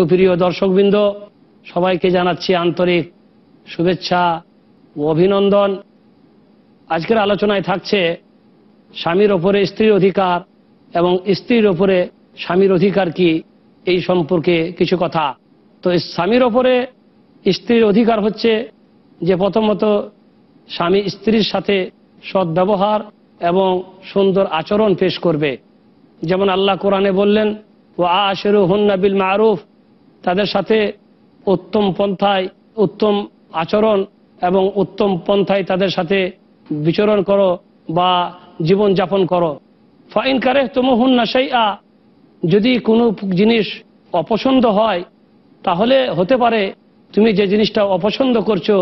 সুপ্রিয় দর্শকবৃন্দ সবাইকে জানাচ্ছি আন্তরিক শুভেচ্ছা ও অভিনন্দন আজকের আলোচনায় থাকছে স্বামীর ওপরে স্ত্রীর অধিকার এবং স্ত্রীর ওপরে স্বামীর অধিকার কি এই সম্পর্কে কিছু কথা তো স্বামীর ওপরে স্ত্রীর অধিকার হচ্ছে যে প্রথমত স্বামী স্ত্রীর সাথে সদ্ব্যবহার এবং সুন্দর আচরণ পেশ করবে যেমন আল্লাহ কোরআনে বললেন ও আশেরু হন্না বিল মারুফ তাদের সাথে উত্তম পন্থায় উত্তম আচরণ এবং উত্তম পন্থায় তাদের সাথে বিচরণ করো বা জীবন যাপন করো ফাইন কারে তোমহুন না সেই আ যদি কোনো জিনিস অপছন্দ হয় তাহলে হতে পারে তুমি যে জিনিসটা অপছন্দ করছো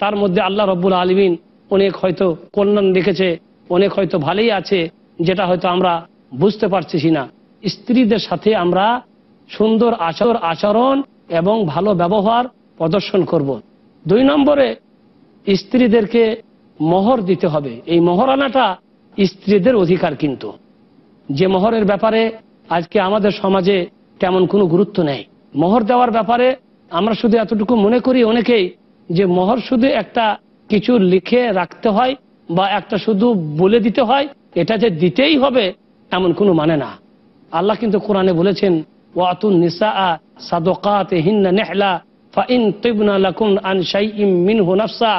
তার মধ্যে আল্লাহ রব্বুল আলমিন অনেক হয়তো কল্যাণ রেখেছে অনেক হয়তো ভালোই আছে যেটা হয়তো আমরা বুঝতে পারছি না স্ত্রীদের সাথে আমরা সুন্দর আচর আচরণ এবং ভালো ব্যবহার প্রদর্শন করব। দুই নম্বরে স্ত্রীদেরকে মোহর দিতে হবে এই আনাটা স্ত্রীদের অধিকার কিন্তু যে মোহরের ব্যাপারে আজকে আমাদের সমাজে তেমন কোনো গুরুত্ব নেই মোহর দেওয়ার ব্যাপারে আমরা শুধু এতটুকু মনে করি অনেকেই যে মোহর শুধু একটা কিছু লিখে রাখতে হয় বা একটা শুধু বলে দিতে হয় এটা যে দিতেই হবে এমন কোনো মানে না আল্লাহ কিন্তু কোরআনে বলেছেন ওয়াতুন নিসা সাদকাত হিন্না নেহলা ফাইন তিবনা লাকুন আন শাই ইম মিন হু নফসা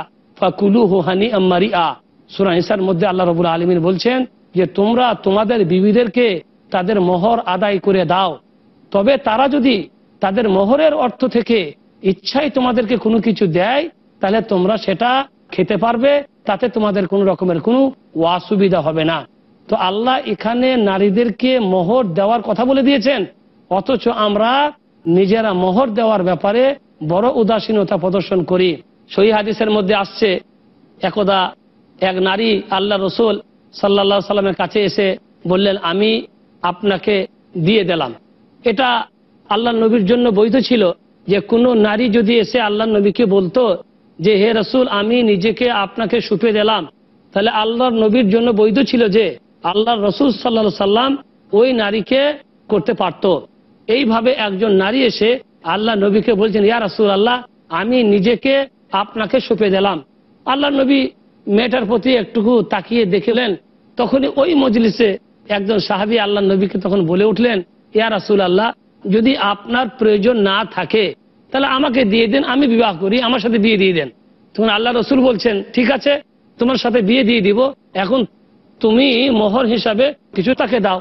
সুরা ইসার মধ্যে আল্লাহ রবুল আলমিন বলছেন যে তোমরা তোমাদের বিবিদেরকে তাদের মোহর আদায় করে দাও তবে তারা যদি তাদের মোহরের অর্থ থেকে ইচ্ছাই তোমাদেরকে কোনো কিছু দেয় তাহলে তোমরা সেটা খেতে পারবে তাতে তোমাদের কোনো রকমের কোনো অসুবিধা হবে না তো আল্লাহ এখানে নারীদেরকে মোহর দেওয়ার কথা বলে দিয়েছেন অথচ আমরা নিজেরা মোহর দেওয়ার ব্যাপারে বড় উদাসীনতা প্রদর্শন করি সহি হাদিসের মধ্যে আসছে একদা এক নারী আল্লাহ রসুল সাল্লা সাল্লামের কাছে এসে বললেন আমি আপনাকে দিয়ে দিলাম এটা আল্লাহ নবীর জন্য বৈধ ছিল যে কোনো নারী যদি এসে আল্লাহ নবীকে বলতো যে হে রসুল আমি নিজেকে আপনাকে সুপে দিলাম তাহলে আল্লাহর নবীর জন্য বৈধ ছিল যে আল্লাহ রসুল সাল্লা সাল্লাম ওই নারীকে করতে পারতো এইভাবে একজন নারী এসে আল্লাহ নবীকে বলছেন ইয়া রাসুল আল্লাহ আমি নিজেকে আপনাকে সঁপে দিলাম আল্লাহ নবী মেয়েটার প্রতি একটুকু তাকিয়ে দেখলেন তখনই ওই মজলিসে একজন সাহাবি আল্লাহ নবীকে তখন বলে উঠলেন ইয়া রাসুল আল্লাহ যদি আপনার প্রয়োজন না থাকে তাহলে আমাকে দিয়ে দেন আমি বিবাহ করি আমার সাথে বিয়ে দিয়ে দেন তখন আল্লাহ রসুল বলছেন ঠিক আছে তোমার সাথে বিয়ে দিয়ে দিব এখন তুমি মোহর হিসাবে কিছু তাকে দাও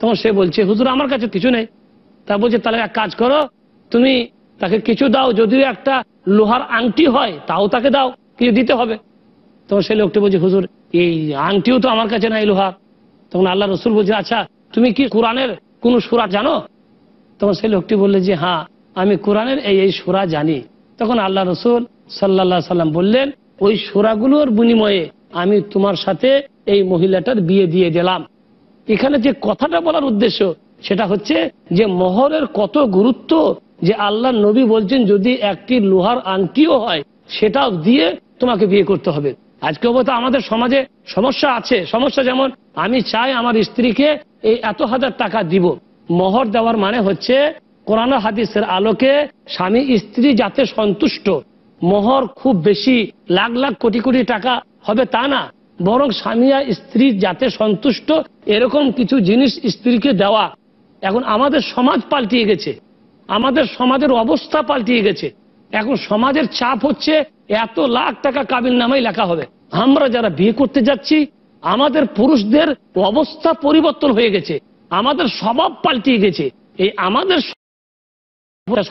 তখন সে বলছে হুজুর আমার কাছে কিছু নেই তা বলছে তাহলে এক কাজ করো তুমি তাকে কিছু দাও যদিও একটা লোহার আংটি হয় তাও তাকে দাও কিছু দিতে হবে তখন সেই লোকটি বলছে হুজুর এই আংটিও তো আমার কাছে নাই লোহার তখন আল্লাহ রসুল বলছে আচ্ছা তুমি কি কোরআনের কোন সুরা জানো তখন সেই লোকটি বললে যে হ্যাঁ আমি কোরআনের এই এই সুরা জানি তখন আল্লাহ রসুল সাল্লা সাল্লাম বললেন ওই সুরাগুলোর বিনিময়ে আমি তোমার সাথে এই মহিলাটার বিয়ে দিয়ে দিলাম এখানে যে কথাটা বলার উদ্দেশ্য সেটা হচ্ছে যে মহরের কত গুরুত্ব যে আল্লাহ নবী বলছেন যদি একটি লোহার আংটিও হয় সেটা দিয়ে তোমাকে বিয়ে করতে হবে আজকে বলতে আমাদের সমাজে সমস্যা আছে সমস্যা যেমন আমি চাই আমার স্ত্রীকে এই এত হাজার টাকা দিব মহর দেওয়ার মানে হচ্ছে কোরআন হাদিসের আলোকে স্বামী স্ত্রী যাতে সন্তুষ্ট মহর খুব বেশি লাখ লাখ কোটি কোটি টাকা হবে তা না বরং স্বামী আর স্ত্রী যাতে সন্তুষ্ট এরকম কিছু জিনিস স্ত্রীকে দেওয়া এখন আমাদের সমাজ পাল্টিয়ে গেছে আমাদের সমাজের অবস্থা পাল্টিয়ে গেছে এখন সমাজের চাপ হচ্ছে এত লাখ টাকা কাবিল নামাই লেখা হবে আমরা যারা বিয়ে করতে যাচ্ছি আমাদের পুরুষদের অবস্থা পরিবর্তন হয়ে গেছে আমাদের স্বভাব পাল্টিয়ে গেছে এই আমাদের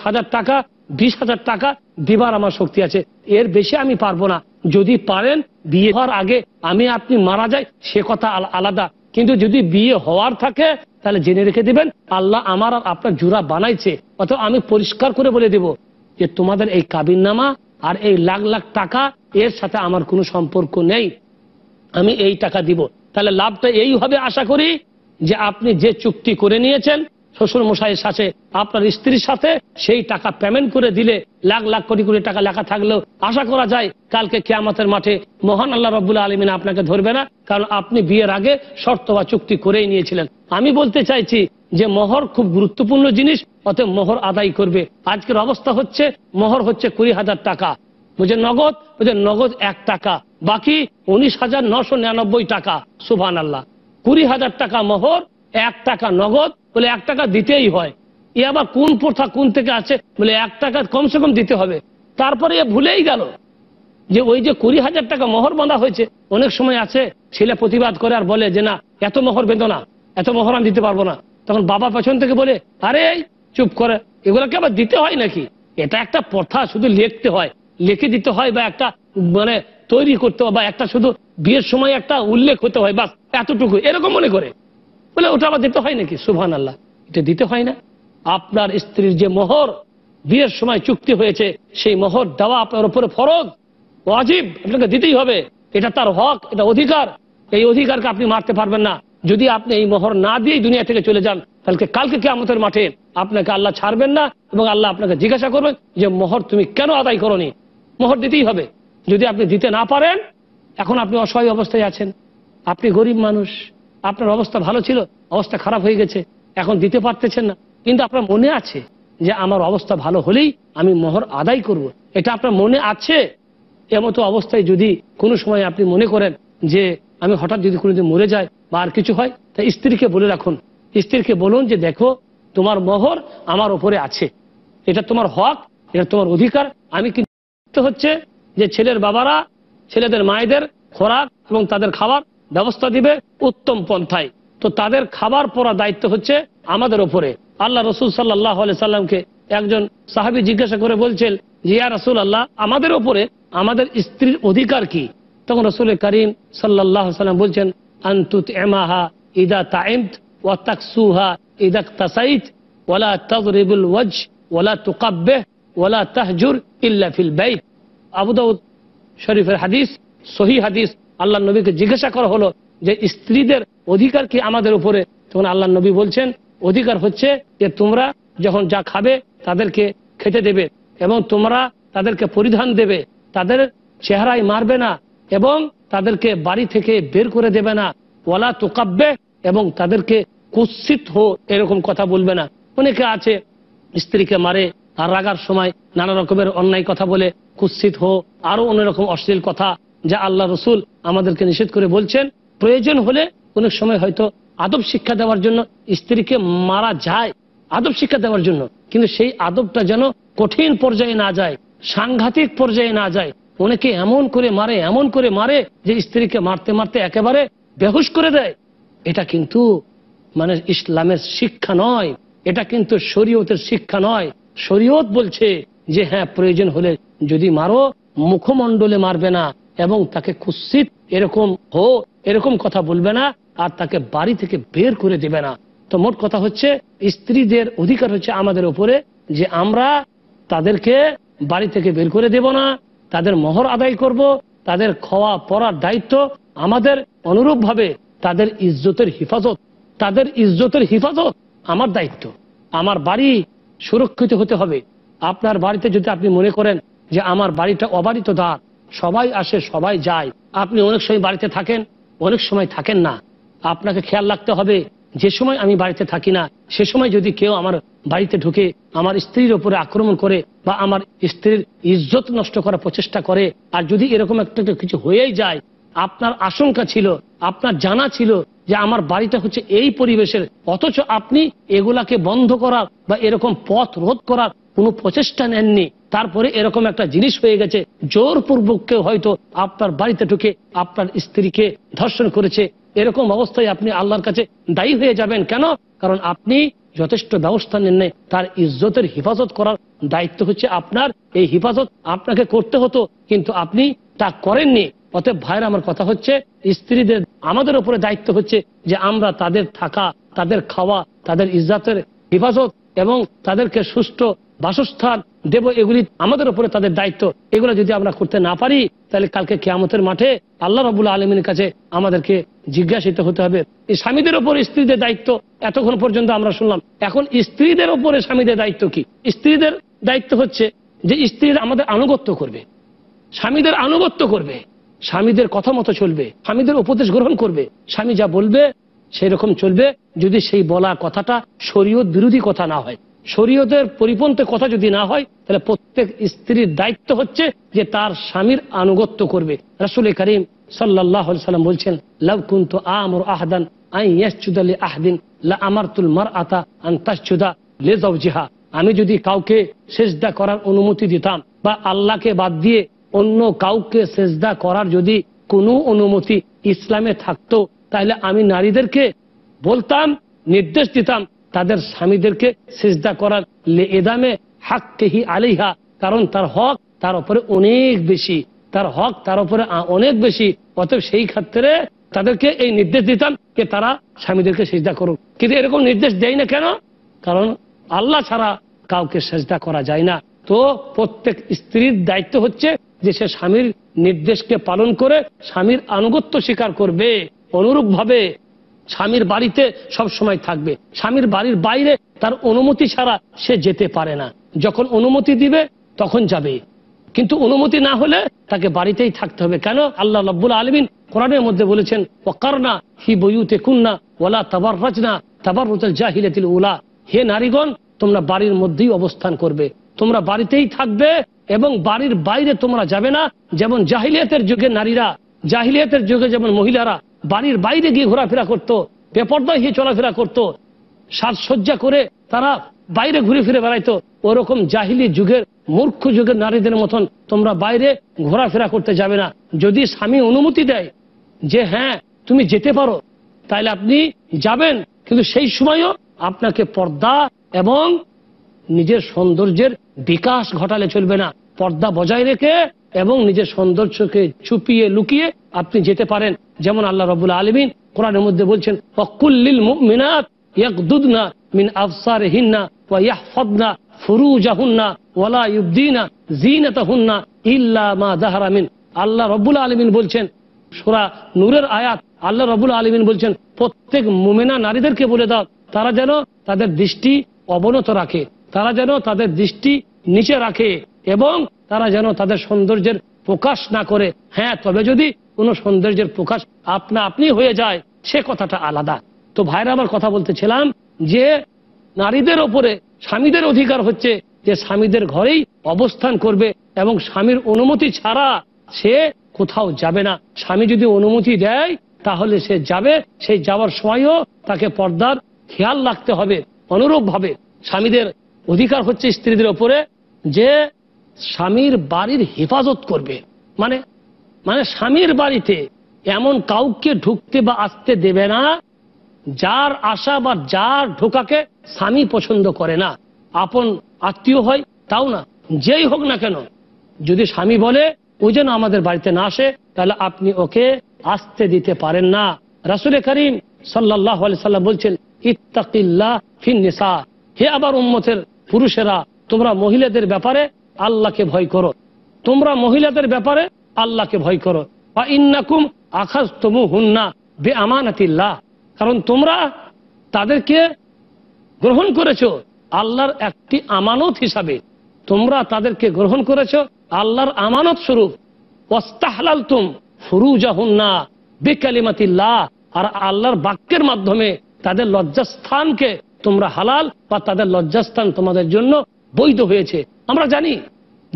হাজার টাকা বিশ হাজার টাকা দেবার আমার শক্তি আছে এর বেশি আমি পারবো না যদি পারেন বিয়ে হওয়ার আগে আমি আপনি মারা যাই সে কথা আলাদা কিন্তু যদি বিয়ে হওয়ার থাকে তাহলে জেনে রেখে দিবেন আল্লাহ আমার আর আপনার জুরা বানাইছে অথবা আমি পরিষ্কার করে বলে দেব যে তোমাদের এই কাবিন নামা আর এই লাখ লাখ টাকা এর সাথে আমার কোনো সম্পর্ক নেই আমি এই টাকা দিব তাহলে লাভটা এই হবে আশা করি যে আপনি যে চুক্তি করে নিয়েছেন শ্বশুর মশাইয়ের সাথে আপনার স্ত্রীর সাথে সেই টাকা পেমেন্ট করে দিলে লাখ লাখ কোটি কোটি টাকা লেখা থাকলেও আশা করা যায় কালকে কেয়ামতের মাঠে মহান আল্লাহ রব্বুল্লা আলমিন আপনাকে ধরবে না কারণ আপনি বিয়ের আগে শর্ত বা চুক্তি করেই নিয়েছিলেন আমি বলতে চাইছি যে মোহর খুব গুরুত্বপূর্ণ জিনিস অতএব মোহর আদায় করবে আজকের অবস্থা হচ্ছে মোহর হচ্ছে কুড়ি হাজার টাকা বুঝে নগদ বুঝে নগদ এক টাকা বাকি উনিশ হাজার নশো নিরানব্বই টাকা সুভান আল্লাহ কুড়ি হাজার টাকা মোহর এক টাকা নগদ বলে এক টাকা দিতেই হয় এ আবার কোন প্রথা কোন থেকে আছে বলে এক টাকা কমসে কম দিতে হবে তারপরে এ ভুলেই গেল যে ওই যে কুড়ি হাজার টাকা মোহর বাঁধা হয়েছে অনেক সময় আছে ছেলে প্রতিবাদ করে আর বলে যে না এত মোহর বেঁধো না এত মোহর আমি দিতে পারবো না তখন বাবা পেছন থেকে বলে আরে চুপ করে এগুলোকে আবার দিতে হয় নাকি এটা একটা প্রথা শুধু লিখতে হয় লিখে দিতে হয় বা একটা মানে তৈরি করতে হয় বা একটা শুধু বিয়ের সময় একটা উল্লেখ হতে হয় বা এতটুকু এরকম মনে করে বলে ওটা আবার দিতে হয় নাকি সুভান আল্লাহ এটা দিতে হয় না আপনার স্ত্রীর যে মোহর বিয়ের সময় চুক্তি হয়েছে সেই মোহর দেওয়া আপনার উপরে ফরজ ওয়াজিব আপনাকে দিতেই হবে এটা তার হক এটা অধিকার এই অধিকারকে আপনি মারতে পারবেন না যদি আপনি এই মোহর না দিয়ে দুনিয়া থেকে চলে যান তাহলে কালকে কে আমাদের মাঠে আপনাকে আল্লাহ ছাড়বেন না এবং আল্লাহ আপনাকে জিজ্ঞাসা করবেন যে মোহর তুমি কেন আদায় করনি মোহর দিতেই হবে যদি আপনি দিতে না পারেন এখন আপনি অসহায় অবস্থায় আছেন আপনি গরিব মানুষ আপনার অবস্থা ভালো ছিল অবস্থা খারাপ হয়ে গেছে এখন দিতে পারতেছেন না কিন্তু আপনার মনে আছে যে আমার অবস্থা ভালো হলেই আমি মোহর আদায় করব। এটা আপনার মনে আছে এমতো অবস্থায় যদি কোনো সময় আপনি মনে করেন যে আমি হঠাৎ যদি কোনোদিন মরে যায় বা আর কিছু হয় তা স্ত্রীকে বলে রাখুন স্ত্রীকে বলুন যে দেখো তোমার মোহর আমার ওপরে আছে এটা তোমার হক এটা তোমার অধিকার আমি কিন্তু হচ্ছে যে ছেলের বাবারা ছেলেদের মায়েদের খোরাক এবং তাদের খাবার ব্যবস্থা দিবে উত্তম পন্থায় তো তাদের খাবার পরা দায়িত্ব হচ্ছে আমাদের ওপরে আল্লাহ রসুল সাল্লাহ সাল্লামকে একজন সাহাবি জিজ্ঞাসা করে বলছেন ইয়া রসুল আল্লাহ আমাদের ওপরে আমাদের স্ত্রীর অধিকার কি তখন রসুল করিম সাল্লাহ সাল্লাম বলছেন আন্তুত এমাহা ইদা তাইমত ওয়া তাকসুহা ইদাক তাসাইত ওয়ালা তাজরিবুল ওয়াজ ওয়ালা তুকাব্বে ওয়ালা তাহজুর ইল্লা ফিল বাইত আবুদাউদ শরীফের হাদিস সহি হাদিস আল্লাহ নবীকে জিজ্ঞাসা করা হলো যে স্ত্রীদের অধিকার কি আমাদের উপরে তখন আল্লাহ নবী বলছেন অধিকার হচ্ছে যে তোমরা যখন যা খাবে তাদেরকে খেতে দেবে এবং তোমরা তাদেরকে পরিধান দেবে তাদের চেহারায় মারবে না এবং তাদেরকে বাড়ি থেকে বের করে দেবে না ওয়ালা তোকাব্যে এবং তাদেরকে কুৎসিত হো এরকম কথা বলবে না অনেকে আছে স্ত্রীকে মারে আর রাগার সময় নানা রকমের অন্যায় কথা বলে কুৎসিত হো আরো অন্যরকম অশ্লীল কথা যা আল্লাহ রসুল আমাদেরকে নিষেধ করে বলছেন প্রয়োজন হলে অনেক সময় হয়তো আদব শিক্ষা দেওয়ার জন্য স্ত্রীকে মারা যায় আদব শিক্ষা দেওয়ার জন্য কিন্তু সেই আদবটা যেন কঠিন পর্যায়ে না যায় সাংঘাতিক পর্যায়ে না যায় অনেকে এমন করে মারে এমন করে মারে যে স্ত্রীকে মারতে মারতে একেবারে বেহুশ করে দেয় এটা কিন্তু মানে ইসলামের শিক্ষা নয় এটা কিন্তু শরীয়তের শিক্ষা নয় শরীয়ত বলছে যে হ্যাঁ প্রয়োজন হলে যদি মারো মুখমণ্ডলে মারবে না এবং তাকে কুৎসিত এরকম হো এরকম কথা বলবে না আর তাকে বাড়ি থেকে বের করে দেবে না তো মোট কথা হচ্ছে স্ত্রীদের অধিকার হচ্ছে আমাদের উপরে যে আমরা তাদেরকে বাড়ি থেকে বের করে দেব না তাদের মহর আদায় করব তাদের খাওয়া পড়ার দায়িত্ব আমাদের অনুরূপভাবে তাদের ইজ্জতের হিফাজত তাদের ইজ্জতের হিফাজত আমার দায়িত্ব আমার বাড়ি সুরক্ষিত হতে হবে আপনার বাড়িতে যদি আপনি মনে করেন যে আমার বাড়িটা অবাধিত দ্বার সবাই আসে সবাই যায় আপনি অনেক সময় বাড়িতে থাকেন অনেক সময় থাকেন না আপনাকে খেয়াল রাখতে হবে যে সময় আমি বাড়িতে থাকি না সে সময় যদি কেউ আমার বাড়িতে ঢুকে আমার স্ত্রীর ওপরে আক্রমণ করে বা আমার স্ত্রীর ইজ্জত নষ্ট করার প্রচেষ্টা করে আর যদি এরকম একটা কিছু হয়েই যায় আপনার আশঙ্কা ছিল আপনার জানা ছিল যে আমার বাড়িটা হচ্ছে এই পরিবেশের অথচ আপনি এগুলাকে বন্ধ করার বা এরকম পথ রোধ করার কোনো প্রচেষ্টা নেননি তারপরে এরকম একটা জিনিস হয়ে গেছে জোরপূর্বক কেউ হয়তো আপনার বাড়িতে ঢুকে আপনার স্ত্রীকে ধর্ষণ করেছে এরকম অবস্থায় আপনি আল্লাহর কাছে দায়ী হয়ে যাবেন কেন কারণ আপনি যথেষ্ট ব্যবস্থা নেন তার ইজ্জতের হেফাজত করার দায়িত্ব হচ্ছে আপনার এই হেফাজত আপনাকে করতে হতো কিন্তু আপনি তা করেননি অতএব ভাইয়ের আমার কথা হচ্ছে স্ত্রীদের আমাদের উপরে দায়িত্ব হচ্ছে যে আমরা তাদের থাকা তাদের খাওয়া তাদের ইজ্জাতের হেফাজত এবং তাদেরকে সুস্থ বাসস্থান দেব এগুলি আমাদের উপরে তাদের দায়িত্ব এগুলো যদি আমরা করতে না পারি তাহলে কালকে কেয়ামতের মাঠে আল্লাহ রাবুল্লা আলমীর কাছে আমাদেরকে জিজ্ঞাসিত হতে হবে এই স্বামীদের ওপর স্ত্রীদের দায়িত্ব এতক্ষণ পর্যন্ত আমরা শুনলাম এখন স্ত্রীদের ওপরে স্বামীদের দায়িত্ব কি স্ত্রীদের দায়িত্ব হচ্ছে যে স্ত্রীরা আমাদের আনুগত্য করবে স্বামীদের আনুগত্য করবে স্বামীদের কথা মতো চলবে স্বামীদের উপদেশ গ্রহণ করবে স্বামী যা বলবে সেই রকম চলবে যদি সেই বলা কথাটা শরীয়ত বিরোধী কথা না হয় শরীয়তের পরিপন্থী কথা যদি না হয় তাহলে প্রত্যেক স্ত্রীর দায়িত্ব হচ্ছে যে তার স্বামীর আনুগত্য করবে রাসুল করিম সাল্লাহ সাল্লাম বলছেন লাভ কুন্তু আমর আহদান আহদিন লা আমারতুল মার আতা আমি যদি কাউকে সেজদা করার অনুমতি দিতাম বা আল্লাহকে বাদ দিয়ে অন্য কাউকে সেজদা করার যদি কোনো অনুমতি ইসলামে থাকতো তাহলে আমি নারীদেরকে বলতাম নির্দেশ দিতাম তাদের স্বামীদেরকে সেজদা করার এদামে কেহি আলিহা কারণ তার হক তার উপরে অনেক বেশি তার হক তার উপরে অনেক বেশি অতএব সেই ক্ষেত্রে তাদেরকে এই নির্দেশ দিতাম যে তারা স্বামীদেরকে সেজদা করুক কিন্তু এরকম নির্দেশ দেয় না কেন কারণ আল্লাহ ছাড়া কাউকে সেজদা করা যায় না তো প্রত্যেক স্ত্রীর দায়িত্ব হচ্ছে যে সে স্বামীর নির্দেশকে পালন করে স্বামীর আনুগত্য স্বীকার করবে অনুরূপ ভাবে স্বামীর বাড়িতে সব সময় থাকবে স্বামীর বাড়ির বাইরে তার অনুমতি ছাড়া সে যেতে পারে না যখন অনুমতি দিবে তখন যাবে কিন্তু অনুমতি না হলে তাকে বাড়িতেই থাকতে হবে কেন আল্লাহ রব্বুল আলমিন কোরআনের মধ্যে বলেছেন ও ওকারনা হি বইউতে কুন্না ওলা তাবার রাজনা তাবার রুতাল জাহিলাতিল উলা হে নারীগণ তোমরা বাড়ির মধ্যেই অবস্থান করবে তোমরা বাড়িতেই থাকবে এবং বাড়ির বাইরে তোমরা যাবে না যেমন জাহিলিয়াতের যুগে নারীরা জাহিলিয়াতের যুগে যেমন মহিলারা বাড়ির বাইরে গিয়ে ঘোরাফেরা করত। বেপর্দায় গিয়ে চলাফেরা করতো সাজসজ্জা করে তারা বাইরে ঘুরে ফিরে বেড়াইতো ওরকম জাহিলি যুগের মূর্খ যুগের নারীদের মতন তোমরা বাইরে ঘোরাফেরা করতে যাবে না যদি স্বামী অনুমতি দেয় যে হ্যাঁ তুমি যেতে পারো তাহলে আপনি যাবেন কিন্তু সেই সময়ও আপনাকে পর্দা এবং নিজের সৌন্দর্যের বিকাশ ঘটালে চলবে না পর্দা বজায় রেখে এবং নিজের সৌন্দর্যকে ছুপিয়ে লুকিয়ে আপনি যেতে পারেন যেমন আল্লাহ রবুল আলমিন কোরআনের মধ্যে বলছেন অকুল্লিল মিনাত ইয়াকুদনা মিন আফসার হিন্না ওয়া ইয়াহফদনা ফুরুজাহুন্না ওয়ালা ইউদ্দিনা জিনাতাহুন্না ইল্লা মা দাহারা মিন আল্লাহ রব্বুল আলমিন বলছেন সুরা নূরের আয়াত আল্লাহ রবুল আলমিন বলছেন প্রত্যেক মুমেনা নারীদেরকে বলে দাও তারা যেন তাদের দৃষ্টি অবনত রাখে তারা যেন তাদের দৃষ্টি নিচে রাখে এবং তারা যেন তাদের সৌন্দর্যের প্রকাশ না করে হ্যাঁ তবে যদি কোনো সৌন্দর্যের প্রকাশ আপনা আপনি হয়ে যায় সে কথাটা আলাদা তো ভাইরা আমার কথা বলতেছিলাম যে নারীদের ওপরে স্বামীদের অধিকার হচ্ছে যে স্বামীদের ঘরেই অবস্থান করবে এবং স্বামীর অনুমতি ছাড়া সে কোথাও যাবে না স্বামী যদি অনুমতি দেয় তাহলে সে যাবে সেই যাওয়ার সময়ও তাকে পর্দার খেয়াল রাখতে হবে অনুরূপভাবে স্বামীদের অধিকার হচ্ছে স্ত্রীদের ওপরে যে স্বামীর বাড়ির হেফাজত করবে মানে মানে স্বামীর বাড়িতে এমন কাউকে ঢুকতে বা আসতে দেবে না যার আশা বা যার ঢোকাকে স্বামী পছন্দ করে না আপন আত্মীয় হয় তাও না যেই হোক না কেন যদি স্বামী বলে ও যেন আমাদের বাড়িতে না আসে তাহলে আপনি ওকে আসতে দিতে পারেন না রাসুলের করিম সাল্লাহ সাল্লাম বলছেন ইত্তাকিল্লা ফিন্নিসা হে আবার উন্মতের পুরুষেরা তোমরা মহিলাদের ব্যাপারে আল্লাহকে ভয় করো তোমরা মহিলাদের ব্যাপারে আল্লাহকে ভয় করো বা ইন্নাকুম আখাজ তমু হুন্না বে আমানাতিল্লাহ কারণ তোমরা তাদেরকে গ্রহণ করেছো আল্লাহর একটি আমানত হিসাবে তোমরা তাদেরকে গ্রহণ করেছো আল্লাহর আমানত স্বরূপ ওস্তাহলাল তুম ফুরুজাহুন্না বেকালিমাতিল্লাহ আর আল্লাহর বাক্যের মাধ্যমে তাদের লজ্জাস্থানকে তোমরা হালাল বা তাদের লজ্জাস্থান তোমাদের জন্য বৈধ হয়েছে আমরা জানি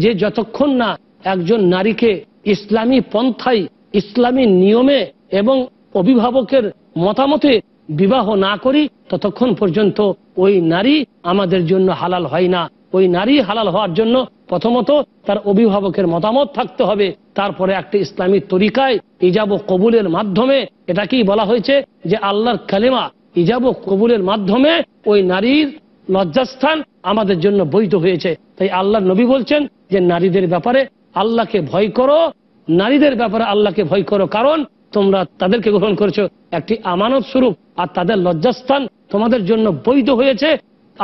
যে যতক্ষণ না একজন নারীকে ইসলামী পন্থায় ইসলামী নিয়মে এবং অভিভাবকের মতামতে বিবাহ না করি ততক্ষণ পর্যন্ত ওই নারী আমাদের জন্য হালাল হয় না ওই নারী হালাল হওয়ার জন্য প্রথমত তার অভিভাবকের মতামত থাকতে হবে তারপরে একটা ইসলামী তরিকায় ইজাব কবুলের মাধ্যমে এটাকেই বলা হয়েছে যে আল্লাহর কালেমা ইজাব কবুলের মাধ্যমে ওই নারীর লজ্জাস্থান আমাদের জন্য বৈধ হয়েছে তাই আল্লাহ নবী বলছেন যে নারীদের ব্যাপারে আল্লাহকে ভয় করো নারীদের ব্যাপারে আল্লাহকে ভয় করো কারণ তোমরা তাদেরকে গ্রহণ করেছো একটি আমানত স্বরূপ আর তাদের লজ্জাস্থান তোমাদের জন্য বৈধ হয়েছে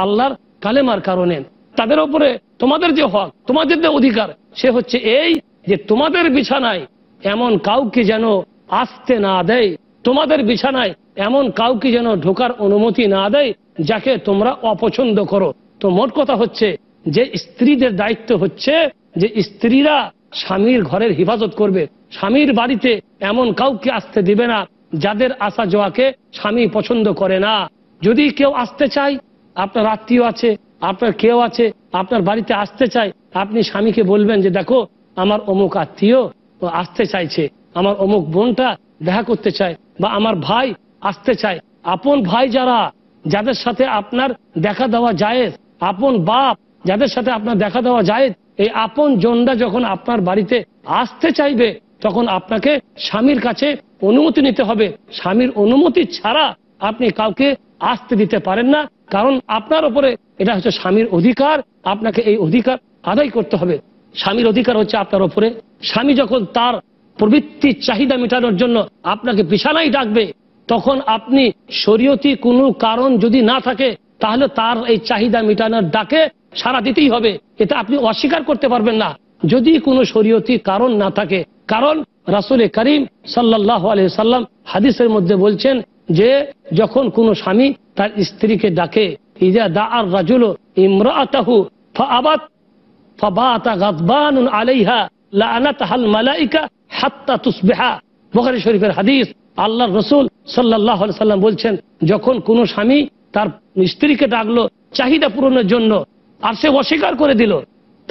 আল্লাহর কালেমার কারণে তাদের ওপরে তোমাদের যে হক তোমাদের যে অধিকার সে হচ্ছে এই যে তোমাদের বিছানায় এমন কাউকে যেন আসতে না দেয় তোমাদের বিছানায় এমন কাউকে যেন ঢোকার অনুমতি না দেয় যাকে তোমরা অপছন্দ করো তো মোট কথা হচ্ছে যে স্ত্রীদের দায়িত্ব হচ্ছে যে স্ত্রীরা স্বামীর ঘরের হেফাজত করবে স্বামীর বাড়িতে এমন কাউকে আসতে দিবে না যাদের আসা যাওয়াকে স্বামী পছন্দ করে না যদি কেউ আসতে চায় আপনার আত্মীয় আছে আপনার কেউ আছে আপনার বাড়িতে আসতে চায় আপনি স্বামীকে বলবেন যে দেখো আমার অমুক আত্মীয় আসতে চাইছে আমার অমুক বোনটা দেখা করতে চায় বা আমার ভাই আসতে চায় আপন ভাই যারা যাদের সাথে আপনার দেখা দেওয়া যায় আপন বাপ যাদের সাথে আপনার দেখা দেওয়া যায় এই আপন জনরা যখন আপনার বাড়িতে আসতে চাইবে তখন আপনাকে স্বামীর কাছে অনুমতি নিতে হবে স্বামীর অনুমতি ছাড়া আপনি কাউকে আসতে দিতে পারেন না কারণ আপনার ওপরে এটা হচ্ছে স্বামীর অধিকার আপনাকে এই অধিকার আদায় করতে হবে স্বামীর অধিকার হচ্ছে আপনার ওপরে স্বামী যখন তার প্রবৃত্তির চাহিদা মেটানোর জন্য আপনাকে বিছানায় ডাকবে তখন আপনি শরীয়তি কোনো কারণ যদি না থাকে তাহলে তার এই চাহিদা মিটানোর ডাকে সারা দিতেই হবে এটা আপনি অস্বীকার করতে পারবেন না যদি কোনো শরীয়তি কারণ না থাকে কারণ রাসুলে করিম সাল্লাহ আলহ সাল্লাম হাদিসের মধ্যে বলছেন যে যখন কোনো স্বামী তার স্ত্রীকে ডাকে ইজা দা আর রাজুল ইমরাতাহু ফাবাত আলাইহা লাআনাতাহাল হাত্তা তুসবেহা বুখারী শরীফের হাদিস আল্লাহ রসুল সাল্লাহ সাল্লাম বলছেন যখন কোন স্বামী তার স্ত্রীকে ডাকলো চাহিদা পূরণের জন্য আর সে অস্বীকার করে দিল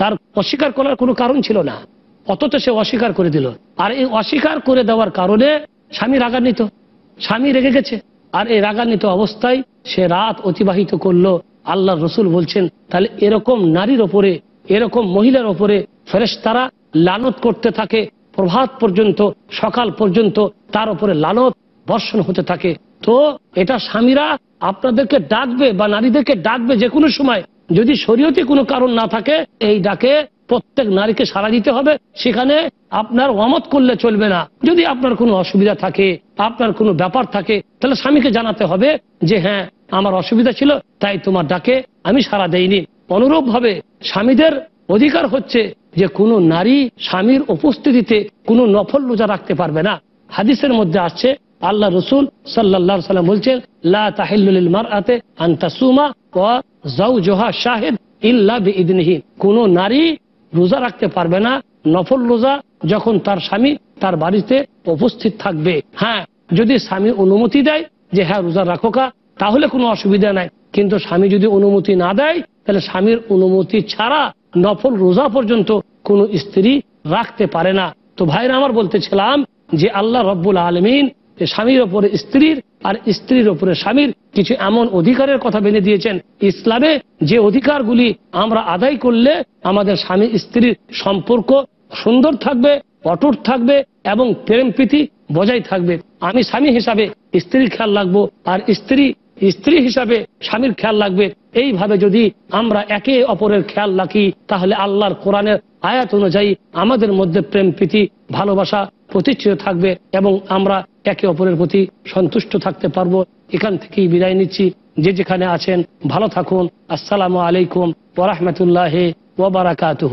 তার অস্বীকার করার কোনো কারণ ছিল না অথচ সে অস্বীকার করে দিল আর এই অস্বীকার করে দেওয়ার কারণে স্বামী রাগান্বিত স্বামী রেগে গেছে আর এই রাগান্বিত অবস্থায় সে রাত অতিবাহিত করলো আল্লাহ রসুল বলছেন তাহলে এরকম নারীর ওপরে এরকম মহিলার ওপরে ফেরেস তারা লানত করতে থাকে প্রভাত পর্যন্ত সকাল পর্যন্ত তার উপরে লালত বর্ষণ হতে থাকে তো এটা স্বামীরা আপনাদেরকে ডাকবে বা নারীদেরকে ডাকবে যে কোনো সময় যদি শরীয়তে কোনো কারণ না থাকে এই ডাকে প্রত্যেক নারীকে সারা দিতে হবে সেখানে আপনার অমত করলে চলবে না যদি আপনার কোনো অসুবিধা থাকে আপনার কোনো ব্যাপার থাকে তাহলে স্বামীকে জানাতে হবে যে হ্যাঁ আমার অসুবিধা ছিল তাই তোমার ডাকে আমি সারা দেইনি অনুরূপ ভাবে স্বামীদের অধিকার হচ্ছে যে কোনো নারী স্বামীর উপস্থিতিতে কোনো নফল রোজা রাখতে পারবে না হাদিসের মধ্যে আসছে আল্লাহ রসুল সাল্লা সাল্লাম বলছেন মার আতে জোহা শাহেদ নারী রোজা রাখতে পারবে না নফল রোজা যখন তার স্বামী তার বাড়িতে উপস্থিত থাকবে হ্যাঁ যদি স্বামী অনুমতি দেয় যে হ্যাঁ রোজা রাখো কা তাহলে কোনো অসুবিধা নাই কিন্তু স্বামী যদি অনুমতি না দেয় তাহলে স্বামীর অনুমতি ছাড়া নফল রোজা পর্যন্ত কোনো স্ত্রী রাখতে পারে না তো ভাইরা আমার বলতেছিলাম যে আল্লাহ রব্বুল আলমিন স্বামীর ওপরে স্ত্রীর আর স্ত্রীর ওপরে স্বামীর কিছু এমন অধিকারের কথা বেঁধে দিয়েছেন ইসলামে যে অধিকারগুলি আমরা আদায় করলে আমাদের স্বামী স্ত্রীর সম্পর্ক সুন্দর থাকবে অটুট থাকবে এবং প্রেম প্রীতি বজায় থাকবে আমি স্বামী হিসাবে স্ত্রীর খেয়াল রাখবো আর স্ত্রী স্ত্রী হিসাবে স্বামীর খেয়াল লাগবে এইভাবে যদি আমরা একে অপরের খেয়াল রাখি তাহলে আল্লাহর কোরআনের আয়াত অনুযায়ী আমাদের মধ্যে প্রেম প্রীতি ভালোবাসা প্রতিষ্ঠিত থাকবে এবং আমরা একে অপরের প্রতি সন্তুষ্ট থাকতে পারবো এখান থেকেই বিদায় নিচ্ছি যে যেখানে আছেন ভালো থাকুন আসসালামু আলাইকুম ওরহমতুল্লাহ ওবরাকাতহ